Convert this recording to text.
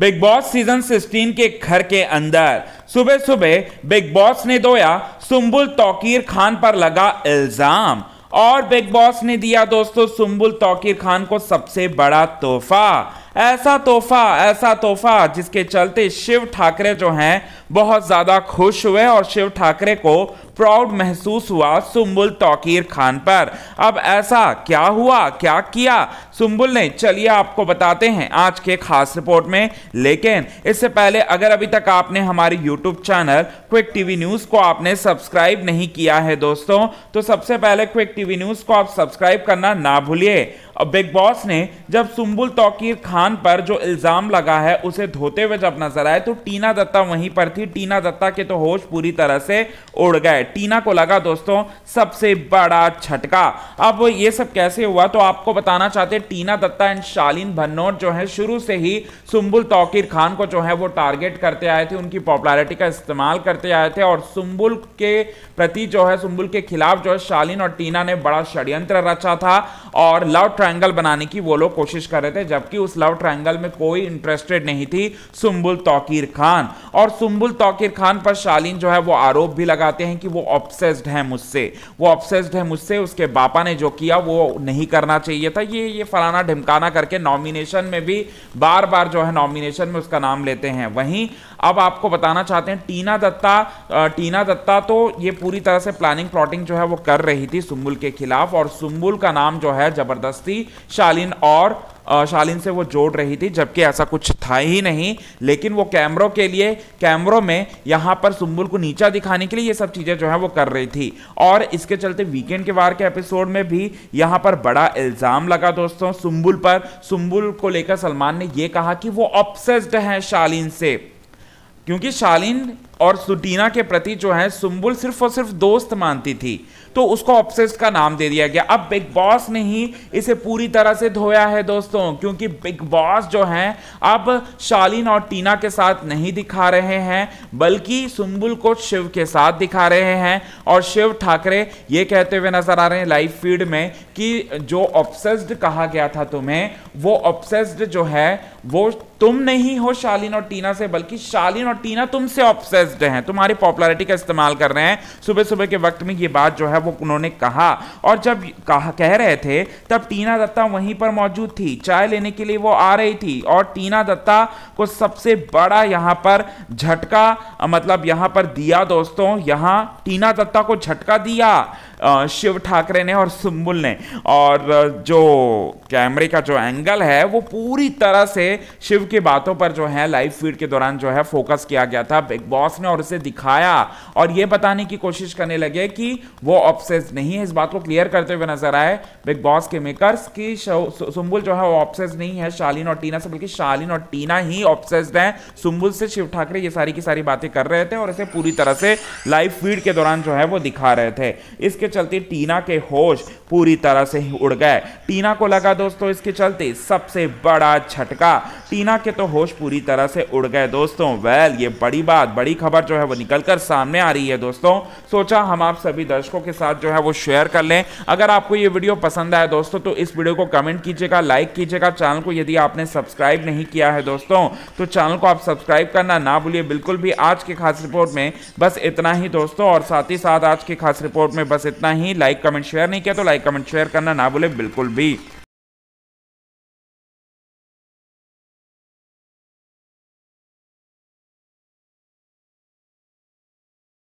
big boss season 16 के घर के अंदर सुबह सुबह बिग बॉस ने दोया सुम्बुल तौकीर खान पर लगा इल्जाम और बिग बॉस ने दिया दोस्तों सुम्बुल तौकीर खान को सबसे बड़ा तोहफा ऐसा तोहफा ऐसा तोहफा जिसके चलते शिव ठाकरे जो हैं बहुत ज़्यादा खुश हुए और शिव ठाकरे को प्राउड महसूस हुआ सुम्बुल तौकीर खान पर अब ऐसा क्या हुआ क्या किया सुम्बुल ने चलिए आपको बताते हैं आज के खास रिपोर्ट में लेकिन इससे पहले अगर अभी तक आपने हमारे YouTube channel quick TV news को आपने सब्सक्राइब नहीं किया है दोस्तों तो सबसे पहले क्विक टीवी न्यूज़ को आप सब्सक्राइब करना ना भूलिए अब बिग बॉस ने जब सुम्बुल तोकीर खान पर जो इल्ज़ाम लगा है उसे धोते हुए जब नजर आए तो टीना दत्ता वहीं पर थी टीना दत्ता के तो होश पूरी तरह से उड़ गए टीना को लगा दोस्तों सबसे बड़ा छटका अब ये सब कैसे हुआ तो आपको बताना चाहते टीना दत्ता एंड शालीन भन्नोट जो है शुरू से ही सुम्बुल तोकीर खान को जो है वो टारगेट करते आए थे उनकी पॉपुलरिटी का इस्तेमाल करते आए थे और सुम्बुल के प्रति जो है सुम्बुल के खिलाफ जो है शालीन और टीना ने बड़ा षड्यंत्र रचा था और लव ट्रायंगल बनाने की वो लोग कोशिश कर रहे थे जबकि उस लव ट्रायंगल में कोई इंटरेस्टेड नहीं थी सुम्बुल तौकीर खान और सुम्बुल तौकीर खान पर शालीन जो है वो आरोप भी लगाते हैं कि वो ऑप्सेस्ड है मुझसे वो ऑप्सेस्ड है मुझसे उसके बापा ने जो किया वो नहीं करना चाहिए था ये ये फलाना ढिमकाना करके नॉमिनेशन में भी बार बार जो है नॉमिनेशन में उसका नाम लेते हैं वहीं अब आपको बताना चाहते हैं टीना दत्ता टीना दत्ता तो ये पूरी तरह से प्लानिंग प्लॉटिंग जो है वो कर रही थी सुम्बुल के खिलाफ और सुम्बुल का नाम जो है है ज़बरदस्ती शालीन और शालीन से वो जोड़ रही थी जबकि ऐसा कुछ था ही नहीं लेकिन वो कैमरों के लिए कैमरों में यहाँ पर सुम्बुल को नीचा दिखाने के लिए ये सब चीज़ें जो है वो कर रही थी और इसके चलते वीकेंड के वार के एपिसोड में भी यहाँ पर बड़ा इल्ज़ाम लगा दोस्तों सुम्बुल पर सुम्बुल को लेकर सलमान ने यह कहा कि वो ऑप्सेस्ड हैं शालीन से क्योंकि शालीन और सुटीना के प्रति जो है सुम्बुल सिर्फ और सिर्फ दोस्त मानती थी तो उसको ऑप्सेस्ड का नाम दे दिया गया अब बिग बॉस ने ही इसे पूरी तरह से धोया है दोस्तों क्योंकि बिग बॉस जो है अब शालीन और टीना के साथ नहीं दिखा रहे हैं बल्कि सुम्बुल को शिव के साथ दिखा रहे हैं और शिव ठाकरे ये कहते हुए नजर आ रहे हैं लाइव फीड में कि जो ऑप्सेस्ड कहा गया था तुम्हें वो ऑप्सेस्ड जो है वो तुम नहीं हो शालीन और टीना से बल्कि शालीन और टीना तुमसे ऑप्सेस्ड इंटरेस्ड हैं तुम्हारी पॉपुलैरिटी का इस्तेमाल कर रहे हैं सुबह सुबह के वक्त में ये बात जो है वो उन्होंने कहा और जब कहा कह रहे थे तब टीना दत्ता वहीं पर मौजूद थी चाय लेने के लिए वो आ रही थी और टीना दत्ता को सबसे बड़ा यहाँ पर झटका मतलब यहाँ पर दिया दोस्तों यहाँ टीना दत्ता को झटका दिया शिव ठाकरे ने और सुम्बुल ने और जो कैमरे का जो एंगल है वो पूरी तरह से शिव की बातों पर जो है लाइव फीड के दौरान जो है फोकस किया गया था बिग बॉस ने और उसे दिखाया और यह बताने की कोशिश करने लगे कि वो ऑप्सेस नहीं है इस बात को क्लियर करते हुए नजर आए बिग बॉस के मेकर्स की सुम्बुल जो है वो ऑप्सेस नहीं है शालीन और टीना से बल्कि शालीन और टीना ही ऑप्सेस्ड हैं सुम्बुल से शिव ठाकरे ये सारी की सारी बातें कर रहे थे और इसे पूरी तरह से लाइव फीड के दौरान जो है वो दिखा रहे थे इसके चलते टीना के होश पूरी तरह से उड़ गए टीना को लगा दोस्तों इसके चलते सबसे बड़ा झटका टीना के तो होश पूरी तरह से उड़ गए दोस्तों वेल ये बड़ी बात बड़ी खबर खबर जो है वो निकल कर सामने आ रही है दोस्तों सोचा हम आप सभी दर्शकों के साथ जो है वो शेयर कर लें अगर आपको ये वीडियो पसंद आया दोस्तों तो इस वीडियो को कमेंट कीजिएगा लाइक कीजिएगा चैनल को यदि आपने सब्सक्राइब नहीं किया है दोस्तों तो चैनल को आप सब्सक्राइब करना ना भूलिए बिल्कुल भी आज की खास रिपोर्ट में बस इतना ही दोस्तों और साथ ही साथ आज की खास रिपोर्ट में बस इतना ही लाइक कमेंट शेयर नहीं किया तो लाइक कमेंट शेयर करना ना भूले बिल्कुल भी